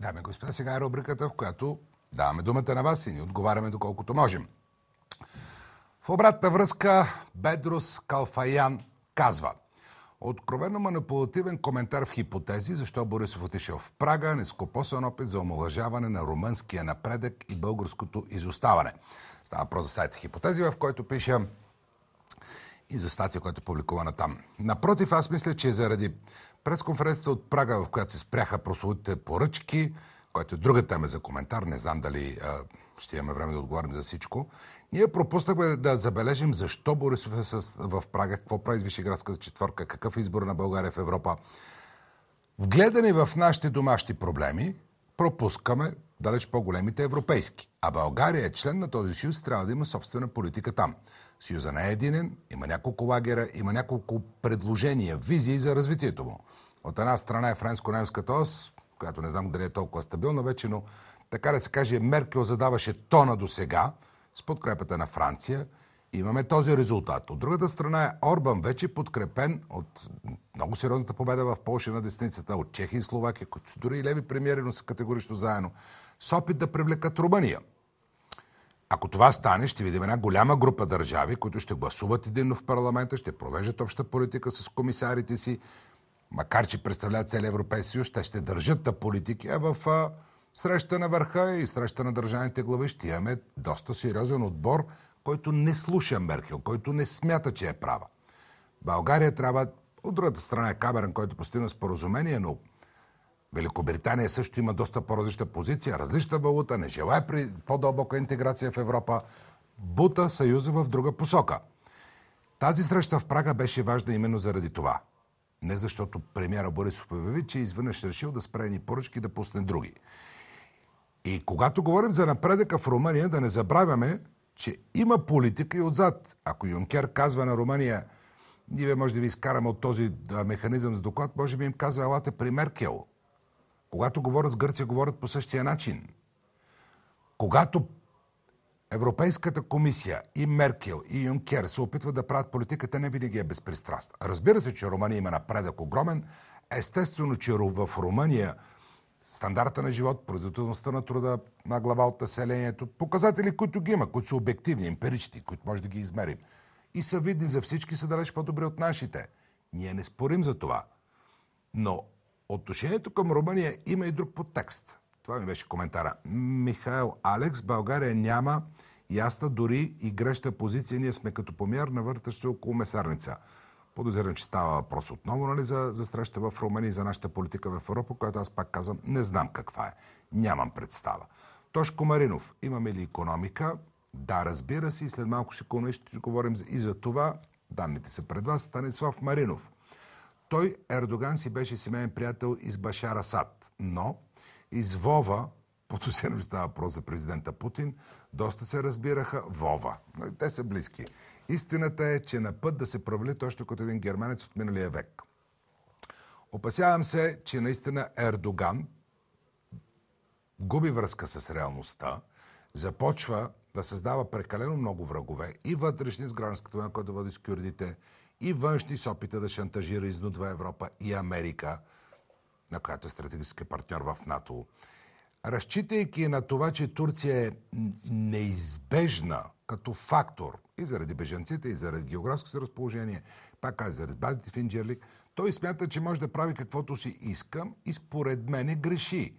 Дами и господа, сега е рубриката, в която даваме думата на вас и ни отговаряме доколкото можем. В обратна връзка Бедрус Калфаян казва Откровено манипулативен коментар в хипотези, защо Борисов отишъл в Прага, нескопосан опит за омолъжаване на румънския напредък и българското изоставане. Става про за сайта хипотези, в който пише и за статия, която е публикувана там. Напротив, аз мисля, че заради пресконференцията от Прага, в която се спряха прословутите поръчки, което е друга тема за коментар, не знам дали а, ще имаме време да отговорим за всичко, ние пропуснахме да забележим защо Борисов е в Прага, какво прави с Вишеградска четвърка, какъв е избор на България в Европа. Вгледани в нашите домашни проблеми, пропускаме далеч по-големите европейски. А България е член на този съюз, трябва да има собствена политика там. Съюза не е единен, има няколко лагера, има няколко предложения, визии за развитието му. От една страна е френско-немската ос, която не знам дали е толкова стабилна вече, но така да се каже, Меркел задаваше тона до сега с подкрепата на Франция – Имаме този резултат. От другата страна е Орбан вече подкрепен от много сериозната победа в Польша на десницата, от Чехия и Словакия, които дори и леви премиери, но са категорично заедно, с опит да привлекат Румъния. Ако това стане, ще видим една голяма група държави, които ще гласуват единно в парламента, ще провеждат обща политика с комисарите си, макар че представляват цели Европейски съюз, те ще държат та политики, а в среща на върха и среща на държавните глави ще имаме доста сериозен отбор, който не слуша Меркел, който не смята, че е права. България трябва, от другата страна е Камерън, който постигна споразумение, но Великобритания също има доста по-различна позиция, различна валута, не желая при по-дълбока интеграция в Европа, бута Съюза в друга посока. Тази среща в Прага беше важна именно заради това. Не защото премиера Борисов обяви, че изведнъж решил да спре ни поръчки да пусне други. И когато говорим за напредъка в Румъния, да не забравяме, че има политика и отзад. Ако Юнкер казва на Румъния, ние може да ви изкараме от този механизъм с доклад, може би им казва, елате при Меркел. Когато говорят с Гърция, говорят по същия начин. Когато Европейската комисия и Меркел и Юнкер се опитват да правят политиката, не винаги е безпристрастна. Разбира се, че Румъния има напредък огромен. Естествено, че в Румъния стандарта на живот, производителността на труда на глава от населението, показатели, които ги има, които са обективни, емпирични, които може да ги измерим. И са видни за всички, са далеч по-добри от нашите. Ние не спорим за това. Но отношението към Румъния има и друг подтекст. Това ми беше коментара. Михаил Алекс, България няма ясна дори и грешна позиция. Ние сме като помяр на въртащ се около месарница. Подозирам, че става въпрос отново нали, за, за среща в Румъния и за нашата политика в Европа, която аз пак казвам, не знам каква е. Нямам представа. Тошко Маринов, имаме ли економика? Да, разбира се, след малко ще, ще говорим и за това. Данните са пред вас. Станислав Маринов. Той, Ердоган, си беше семейен приятел из Башар Асад, но из Вова, подозирам, става въпрос за президента Путин, доста се разбираха Вова. Те са близки. Истината е, че на път да се провали точно като един германец от миналия век. Опасявам се, че наистина Ердоган губи връзка с реалността, започва да създава прекалено много врагове и вътрешни с гражданската война, която води с кюрдите, и външни с опита да шантажира изнудва Европа и Америка, на която е стратегически партньор в НАТО. Разчитайки на това, че Турция е неизбежна като фактор и заради бежанците, и заради географското разположение, пак казвам, заради базите в Инджерлик, той смята, че може да прави каквото си искам, и според е греши.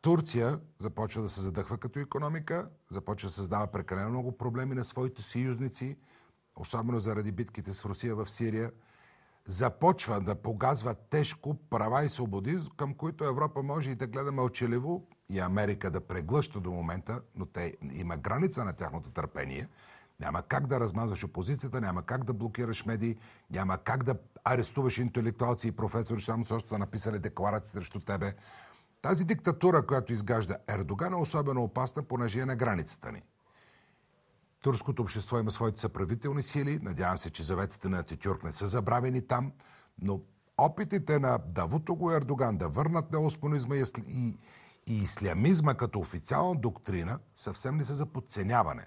Турция започва да се задъхва като економика, започва да създава прекалено много проблеми на своите съюзници, особено заради битките с Русия в Сирия. Започва да погазва тежко права и свободи, към които Европа може и да гледа мълчаливо, и Америка да преглъща до момента, но те, има граница на тяхното търпение. Няма как да размазваш опозицията, няма как да блокираш медии, няма как да арестуваш интелектуалци и професори, само защото са написали декларации срещу тебе. Тази диктатура, която изгажда Ердоган, е особено опасна, понеже е на границата ни. Турското общество има своите съправителни сили. Надявам се, че заветите на Атитюрк не са забравени там, но опитите на Давутого и Ердоган да върнат неосмонизма и и ислямизма като официална доктрина съвсем не са за подценяване.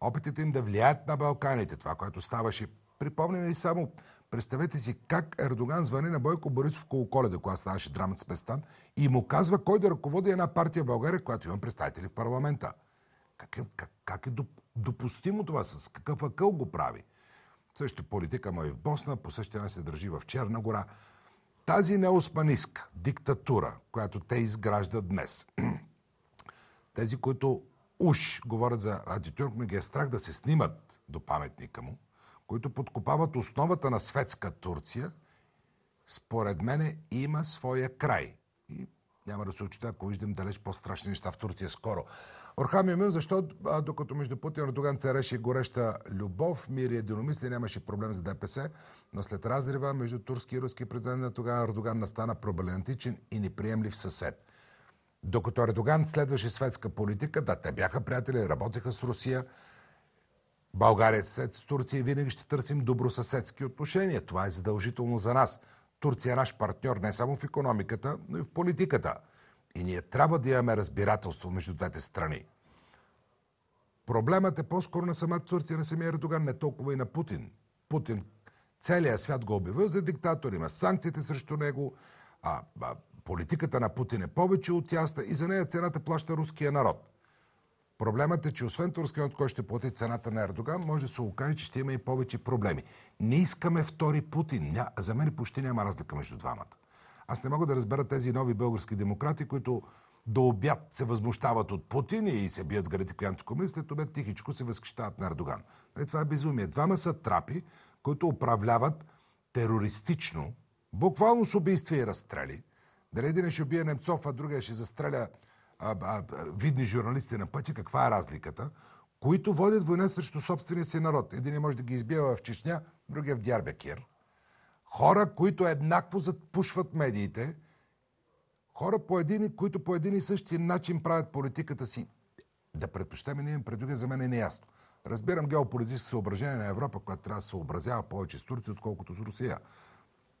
Опитите им да влияят на Балканите, това, което ставаше, припомня ли само, представете си как Ердоган звъни на Бойко Борисов около коледа, когато ставаше драмат с Пестан, и му казва кой да ръководи една партия в България, която има представители в парламента. Как е, как, как е допустимо това? С какъв акъл го прави? Същата политика му е в Босна, по същия се държи в Черна гора. Тази неосманистка диктатура, която те изграждат днес, тези, които уж говорят за Атитюрк, но ги е страх да се снимат до паметника му, които подкопават основата на светска Турция, според мене има своя край. И няма да се очита, ако виждам далеч по-страшни неща в Турция скоро. Орхан Мюмюн, защо докато между Путин и Ердоган цареше гореща любов, мир и единомислие, нямаше проблем за ДПС, но след разрива между турски и руски президент на тогава Ердоган настана проблематичен и неприемлив съсед. Докато Ердоган следваше светска политика, да, те бяха приятели, работеха с Русия, България е съсед с Турция и винаги ще търсим добросъседски отношения. Това е задължително за нас. Турция е наш партньор не само в економиката, но и в политиката. И ние трябва да имаме разбирателство между двете страни. Проблемът е по-скоро на сама Турция, на самия Ердоган, не толкова и на Путин. Путин целият свят го обявил за диктатор, има санкциите срещу него, а, а политиката на Путин е повече от тяста и за нея цената плаща руския народ. Проблемът е, че освен турския народ, който ще плати цената на Ердоган, може да се окаже, че ще има и повече проблеми. Не искаме втори Путин. Ня... За мен почти няма разлика между двамата. Аз не мога да разбера тези нови български демократи, които до обяд се възмущават от Путин и се бият градикоянти комуни, след обяд тихичко се възхищават на Ердоган. Нали, това е безумие. Двама са трапи, които управляват терористично, буквално с убийства и разстрели. Дали един е ще убие Немцов, а другия ще застреля а, а, видни журналисти на пътя, каква е разликата, които водят война срещу собствения си народ. Един може да ги избива в Чечня, другия в Дярбекир. Хора, които еднакво запушват медиите, хора по един, които по един и същи начин правят политиката си. Да предпочитаме ние други, за мен е неясно. Разбирам геополитически съображение на Европа, която трябва да се съобразява повече с Турция, отколкото с Русия.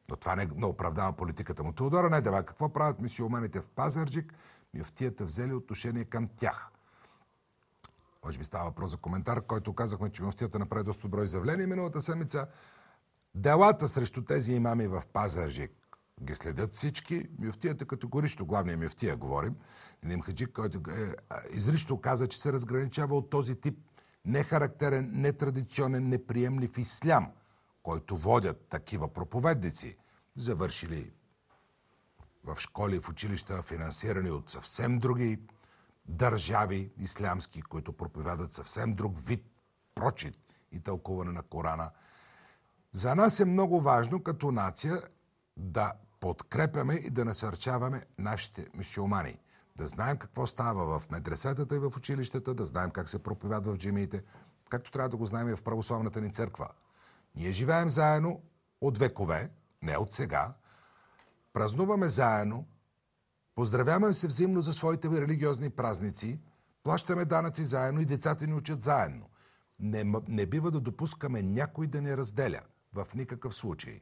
Но това не, не оправдава политиката му. Теодора не дава. Какво правят мисиоманите в Пазарджик? Мюфтията взели отношение към тях. Може би става въпрос за коментар, който казахме, че мюфтията направи доста добро изявление миналата седмица. Делата срещу тези имами в Пазарджик ги следят всички. Мюфтията категорично, главния мюфтия говорим, Ним Хаджик, който е, е, изрично каза, че се разграничава от този тип нехарактерен, нетрадиционен, неприемлив ислям, който водят такива проповедници, завършили в школи, в училища, финансирани от съвсем други държави ислямски, които проповядат съвсем друг вид прочит и тълкуване на Корана – за нас е много важно като нация да подкрепяме и да насърчаваме нашите мусулмани. Да знаем какво става в медресетата и в училищата, да знаем как се проповядва в джимиите, както трябва да го знаем и в православната ни църква. Ние живеем заедно от векове, не от сега. Празнуваме заедно, поздравяваме се взаимно за своите религиозни празници, плащаме данъци заедно и децата ни учат заедно. Не, не бива да допускаме някой да ни разделя – в никакъв случай.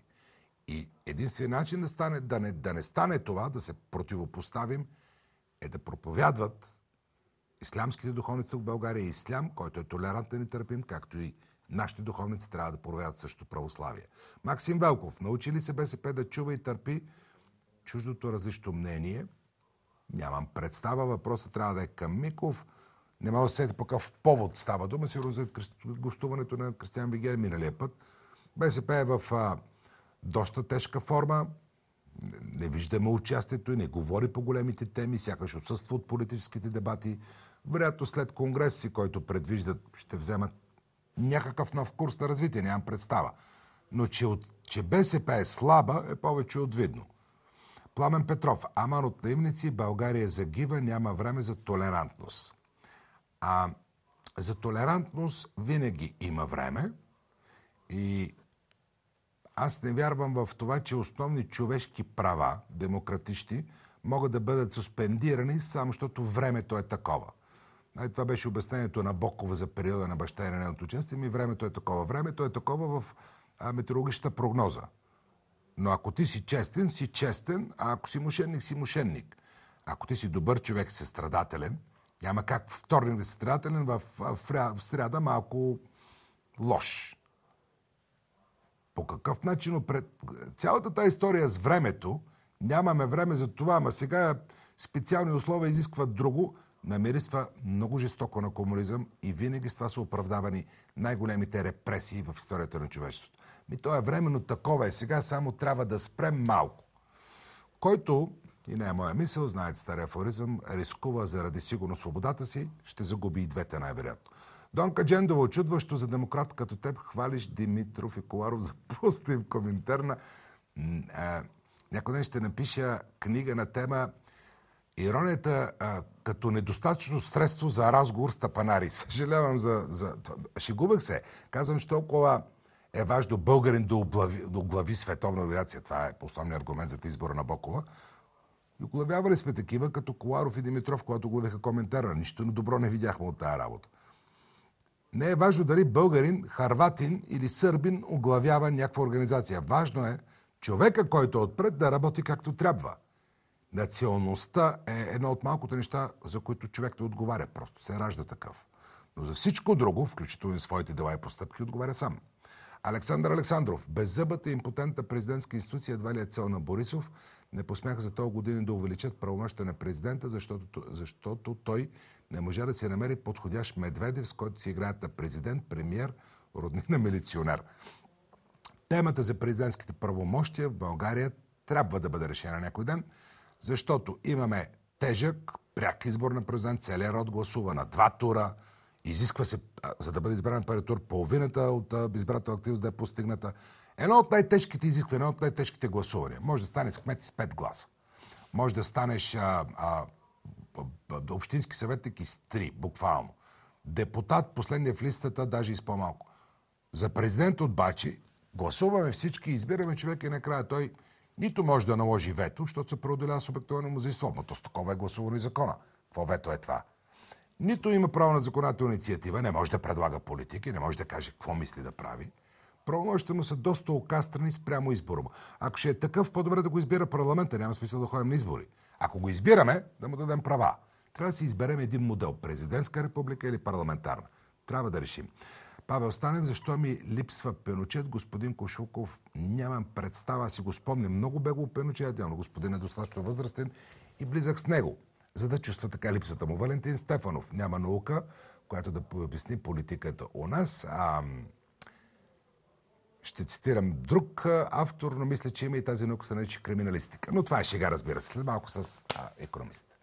И единствен начин да, стане, да, не, да не стане това, да се противопоставим, е да проповядват ислямските духовници в България и ислям, който е толерантен и търпим, както и нашите духовници трябва да проповядват също православие. Максим Велков, научи ли се БСП да чува и търпи чуждото различно мнение? Нямам представа, въпросът трябва да е към Миков. Не мога да се по какъв повод става дума, сигурно за гостуването на Кристиан Вигер миналия път. БСП е в а, доста тежка форма. Не виждаме участието и не говори по големите теми, сякаш отсъства от политическите дебати. Вероятно след конгреси, който предвиждат, ще вземат някакъв нов курс на развитие, нямам представа. Но че, от, че БСП е слаба, е повече от видно. Пламен Петров, аман от наивници, България е загива, няма време за толерантност. А за толерантност винаги има време и аз не вярвам в това, че основни човешки права, демократични, могат да бъдат суспендирани, само защото времето е такова. Ай, нали, това беше обяснението на Бокова за периода на баща и на нейното участие. Ми времето е такова. Времето е такова в метеорологичната прогноза. Но ако ти си честен, си честен, а ако си мошенник, си мошенник. Ако ти си добър човек, си страдателен, няма как вторник да си страдателен, в, в, в сряда малко лош по какъв начин пред цялата тази история с времето, нямаме време за това, ама сега специални условия изискват друго, намирисва много жестоко на комунизъм и винаги с това са оправдавани най-големите репресии в историята на човечеството. Ми то е временно такова е. Сега само трябва да спрем малко. Който, и не е моя мисъл, знаете стария афоризъм, рискува заради сигурно свободата си, ще загуби и двете най-вероятно. Донка Джендова, очудващо за демократ като теб, хвалиш Димитров и Коларов за пуста им коментарна. Някой ден ще напиша книга на тема Иронията а, като недостатъчно средство за разговор с тапанари. Съжалявам за... за... Шегубах се. Казвам, че толкова е важно българин да оглави, да оглави световна авиация. Това е основният аргумент за избора на Бокова. И оглавявали сме такива, като Коларов и Димитров, когато оглавиха коментара. Нищо добро не видяхме от тази работа. Не е важно дали българин, харватин или сърбин оглавява някаква организация. Важно е човека, който е отпред, да работи както трябва. Националността е едно от малкото неща, за които човек не отговаря. Просто се ражда такъв. Но за всичко друго, включително и своите дела и постъпки, отговаря сам. Александър Александров. Беззъбата и импотентна президентска институция едва ли е цел на Борисов, не посмяха за този години да увеличат правомощта на президента, защото, защото той не можа да се намери подходящ Медведев, с който си играят на президент, премьер, роднина, милиционер. Темата за президентските правомощия в България трябва да бъде решена някой ден, защото имаме тежък, пряк избор на президент, целият род гласува на два тура, изисква се, за да бъде избран първи тур, половината от избирателна активност да е постигната. Едно от най-тежките изисквания, едно от най-тежките гласувания. Може да станеш кмет с 5 гласа. Може да станеш а, а, а, общински съветник и с 3, буквално. Депутат, последния в листата, даже и с по-малко. За президент обаче гласуваме всички, избираме човек и накрая той нито може да наложи вето, защото се преодолява с обектовано мнозинство. Но то с такова е гласувано и закона. Какво вето е това? Нито има право на законодателна инициатива, не може да предлага политики, не може да каже какво мисли да прави правомощите му са доста окастрани спрямо избора му. Ако ще е такъв, по-добре да го избира парламента. Няма смисъл да ходим на избори. Ако го избираме, да му дадем права. Трябва да си изберем един модел. Президентска република или парламентарна. Трябва да решим. Павел Станев, защо ми липсва пеночет, господин Кошуков? Нямам представа, си го спомня. Много бе го но господин е достатъчно възрастен и близък с него, за да чувства така липсата му. Валентин Стефанов, няма наука, която да обясни политиката у нас. А, ще цитирам друг автор, но мисля, че има и тази наука се нарича криминалистика. Но това е шега, разбира се. След малко с економист.